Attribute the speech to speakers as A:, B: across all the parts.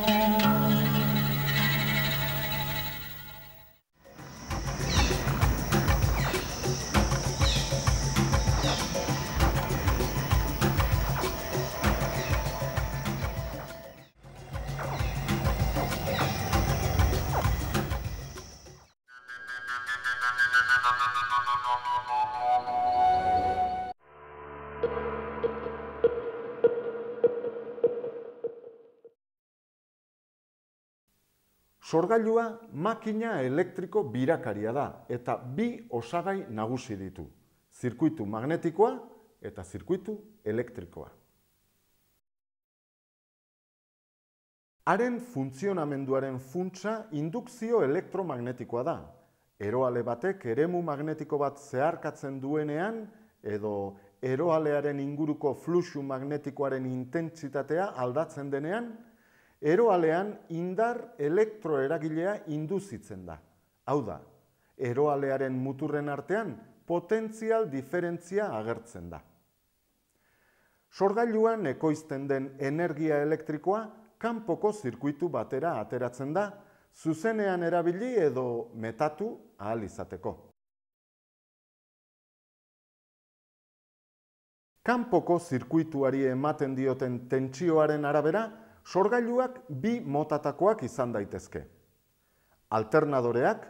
A: Yeah. Sorgailua makina elektriko birakaria da eta bi osagai nagusi ditu. Zirkuitu magnetikoa eta zirkuitu elektrikoa. Haren funtzionamenduaren funtsa indukzio elektromagnetikoa da. Eroale batek eremu magnetiko bat zeharkatzen duenean edo eroalearen inguruko fluxu magnetikoaren intentsitatea aldatzen denean Eroalean indar elektroeragilea induzitzen da. Hau da, eroalearen muturren artean potentzial diferentzia agertzen da. Sorgailuan ekoizten den energia elektrikoa kanpoko zirkuitu batera ateratzen da, zuzenean erabili edo metatu ahal izateko. Kanpoko zirkuituari ematen dioten tentsioaren arabera sorgailuak bi motatakoak izan daitezke. Alternadoreak,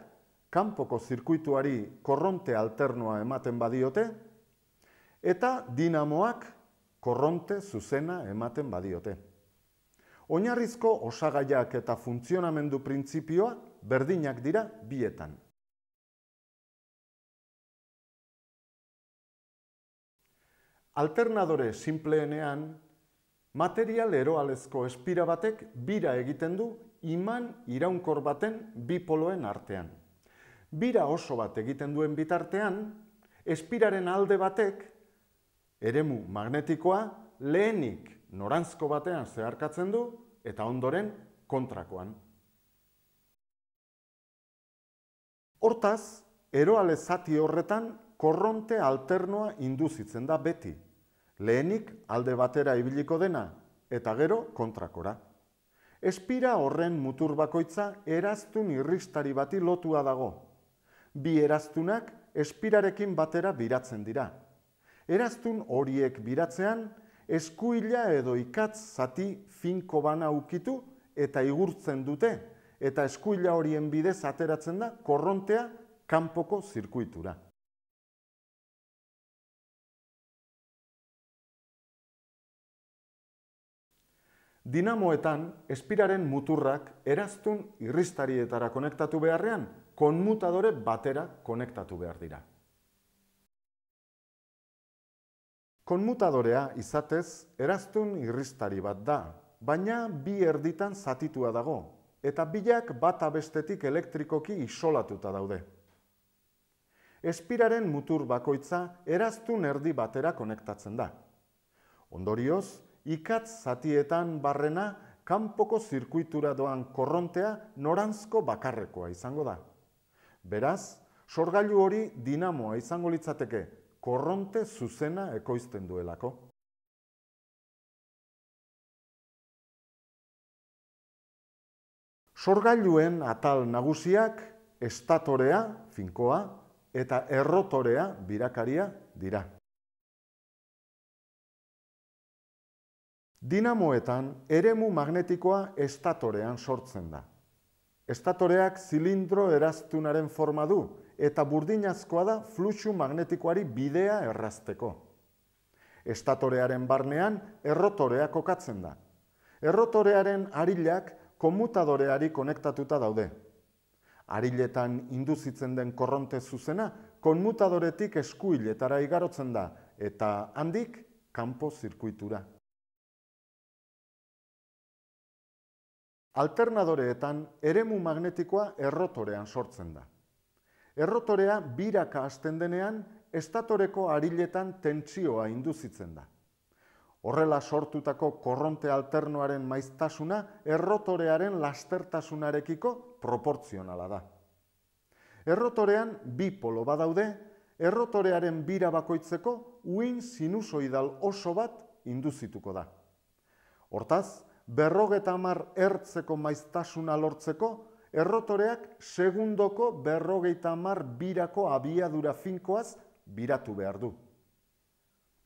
A: kanpoko zirkuituari korronte alternoa ematen badiote, eta dinamoak korronte zuzena ematen badiote. Oinarrizko osagaiak eta funtzionamendu printzipioa berdinak dira bietan. Alternadore simpleenean Material eroalezko espira batek bira egiten du iman iraunkor baten bipoloen artean. Bira oso bat egiten duen bitartean, espiraren alde batek, eremu magnetikoa lehenik norantzko batean zeharkatzen du eta ondoren kontrakoan. Hortaz, eroale zati horretan korronte alternoa induzitzen da beti lehenik alde batera ibiliko dena eta gero kontrakora. Espira horren mutur bakoitza eraztun irristari bati lotua dago. Bi eraztunak espirarekin batera biratzen dira. Eraztun horiek biratzean eskuila edo ikatz zati finko bana ukitu eta igurtzen dute eta eskuila horien bidez ateratzen da korrontea kanpoko zirkuitura. Dinamoetan, espiraren muturrak eraztun irristarietara konektatu beharrean, konmutadore batera konektatu behar dira. Konmutadorea izatez eraztun irristari bat da, baina bi erditan zatitua dago, eta bilak bat abestetik elektrikoki isolatuta daude. Espiraren mutur bakoitza eraztun erdi batera konektatzen da. Ondorioz, ikatz zatietan barrena kanpoko zirkuitura doan korrontea norantzko bakarrekoa izango da. Beraz, sorgailu hori dinamoa izango litzateke korronte zuzena ekoizten duelako. Sorgailuen atal nagusiak estatorea, finkoa, eta errotorea, birakaria, dira. Dinamoetan, eremu magnetikoa estatorean sortzen da. Estatoreak zilindro eraztunaren forma du, eta burdinazkoa da fluxu magnetikoari bidea errazteko. Estatorearen barnean errotorea kokatzen da. Errotorearen arilak komutadoreari konektatuta daude. Ariletan induzitzen den korronte zuzena, konmutadoretik eskuiletara igarotzen da, eta handik, kanpo zirkuitura. Alternadoreetan, eremu magnetikoa errotorean sortzen da. Errotorea biraka hasten denean, estatoreko ariletan tentsioa induzitzen da. Horrela sortutako korronte alternoaren maiztasuna errotorearen lastertasunarekiko proportzionala da. Errotorean bi polo badaude, errotorearen bira bakoitzeko uin sinusoidal oso bat induzituko da. Hortaz, berrogeta hamar ertzeko maiztasuna lortzeko, errotoreak segundoko berrogeita hamar birako abiadura finkoaz biratu behar du.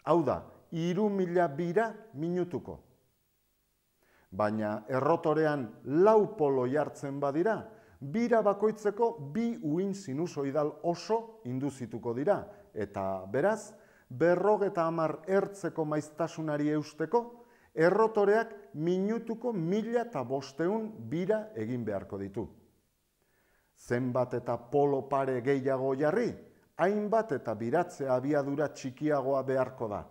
A: Hau da, iru mila bira minutuko. Baina errotorean lau polo jartzen badira, bira bakoitzeko bi uin sinusoidal oso induzituko dira, eta beraz, berrogeta hamar ertzeko maiztasunari eusteko, errotoreak minutuko mila eta bosteun bira egin beharko ditu. Zenbat eta polo pare gehiago jarri, hainbat eta biratze abiadura txikiagoa beharko da.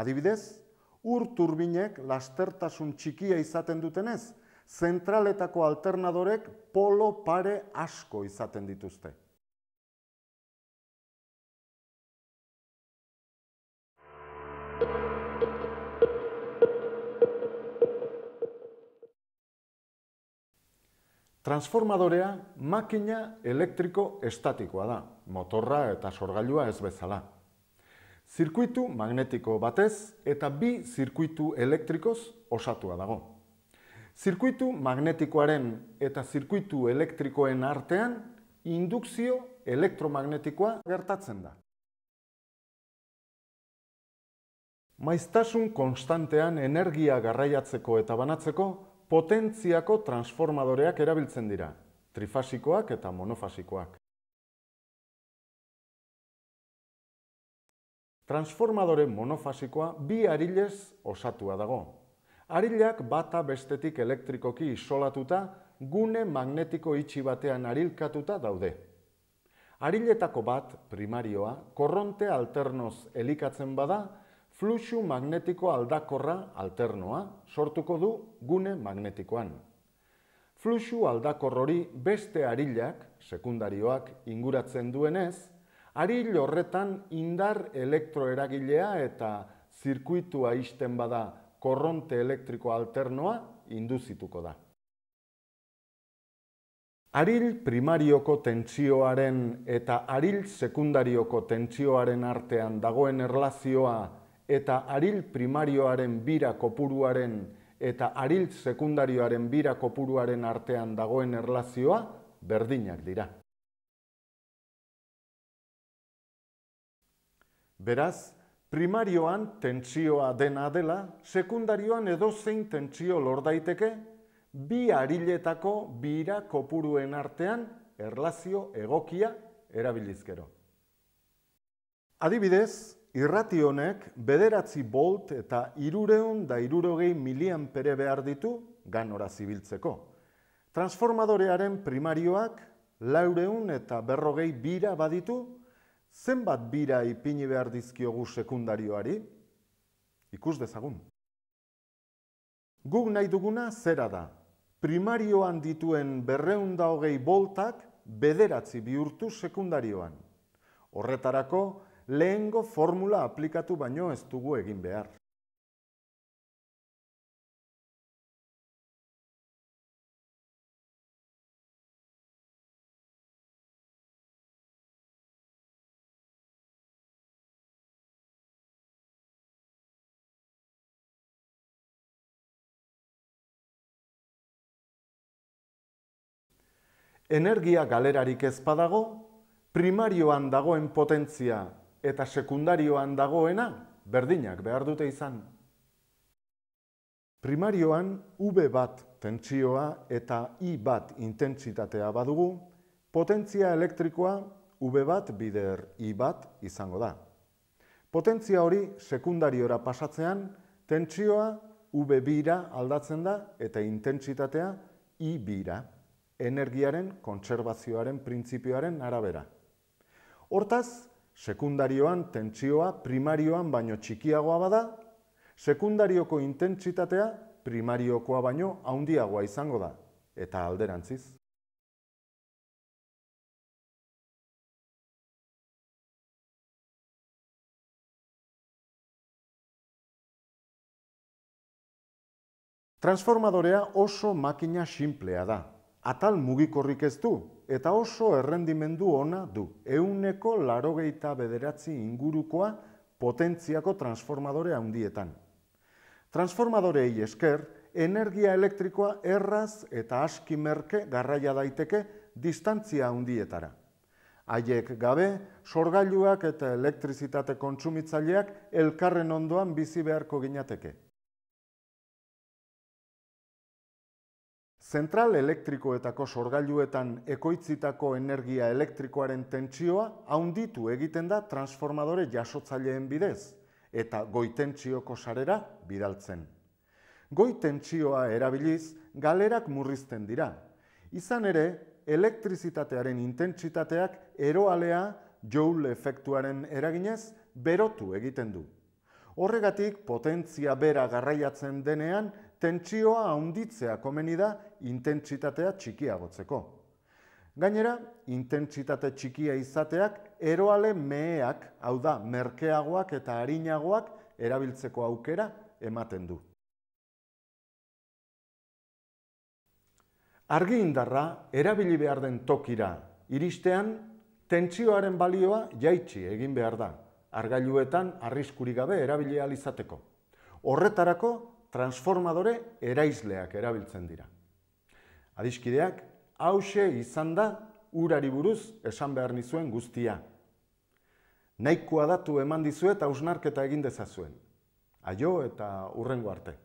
A: Adibidez, ur turbinek lastertasun txikia izaten dutenez, zentraletako alternadorek polo pare asko izaten dituzte. Transformadorea makina elektriko estatikoa da, motorra eta sorgailua ez bezala. Zirkuitu magnetiko batez eta bi zirkuitu elektrikoz osatua dago. Zirkuitu magnetikoaren eta zirkuitu elektrikoen artean indukzio elektromagnetikoa gertatzen da. Maiztasun konstantean energia garraiatzeko eta banatzeko potentziako transformadoreak erabiltzen dira, trifasikoak eta monofasikoak. Transformadore monofasikoa bi arilez osatua dago. Arilak bata bestetik elektrikoki isolatuta, gune magnetiko itxi batean arilkatuta daude. Ariletako bat, primarioa, korronte alternoz elikatzen bada, fluxu magnetiko aldakorra alternoa sortuko du gune magnetikoan. Fluxu aldakor hori beste arilak, sekundarioak inguratzen duenez, aril horretan indar elektroeragilea eta zirkuitua isten bada korronte elektriko alternoa induzituko da. Aril primarioko tentsioaren eta aril sekundarioko tentsioaren artean dagoen erlazioa eta aril primarioaren bira kopuruaren eta aril sekundarioaren bira kopuruaren artean dagoen erlazioa berdinak dira. Beraz, primarioan tentsioa dena dela, sekundarioan edo zein tentsio lor daiteke, bi ariletako bira kopuruen artean erlazio egokia erabilizkero. Adibidez, irrati honek bederatzi bolt eta irureun da irurogei milian pere behar ditu ganora zibiltzeko. Transformadorearen primarioak laureun eta berrogei bira baditu, zenbat bira ipini behar dizkiogu sekundarioari? Ikus dezagun. Guk nahi duguna zera da. Primarioan dituen berreun da hogei boltak bederatzi bihurtu sekundarioan. Horretarako, lehengo formula aplikatu baino ez dugu egin behar. Energia galerarik ezpadago, primarioan dagoen potentzia eta sekundarioan dagoena berdinak behar dute izan. Primarioan V bat tentsioa eta I bat intentsitatea badugu, potentzia elektrikoa V bat bider I bat izango da. Potentzia hori sekundariora pasatzean, tentsioa V bira aldatzen da eta intentsitatea I bira, energiaren kontserbazioaren printzipioaren arabera. Hortaz, Sekundarioan tentsioa primarioan baino txikiagoa bada, sekundarioko intentsitatea primariokoa baino handiagoa izango da eta alderantziz. Transformadorea oso makina simplea da atal mugikorrik ez du, eta oso errendimendu ona du. Euneko larogeita bederatzi ingurukoa potentziako transformadore handietan. Transformadorei esker, energia elektrikoa erraz eta aski merke garraia daiteke distantzia handietara. Haiek gabe, sorgailuak eta elektrizitate kontsumitzaileak elkarren ondoan bizi beharko ginateke. Zentral elektrikoetako sorgailuetan ekoitzitako energia elektrikoaren tentsioa haunditu egiten da transformadore jasotzaileen bidez eta goitentsioko sarera bidaltzen. Goitentsioa erabiliz galerak murrizten dira. Izan ere, elektrizitatearen intentsitateak eroalea joule efektuaren eraginez berotu egiten du. Horregatik, potentzia bera garraiatzen denean, tentsioa haunditzea komeni da intentsitatea txikiagotzeko. Gainera, intentsitate txikia izateak eroale meheak, hau da, merkeagoak eta harinagoak erabiltzeko aukera ematen du. Argi indarra, erabili behar den tokira, iristean, tentsioaren balioa jaitsi egin behar da, argailuetan arriskurik gabe erabili alizateko. Horretarako, transformadore eraizleak erabiltzen dira. Adiskideak, hause izan da urari buruz esan behar nizuen guztia. Naikua datu eman dizuet hausnarketa egin dezazuen. Aio eta urrengo arte.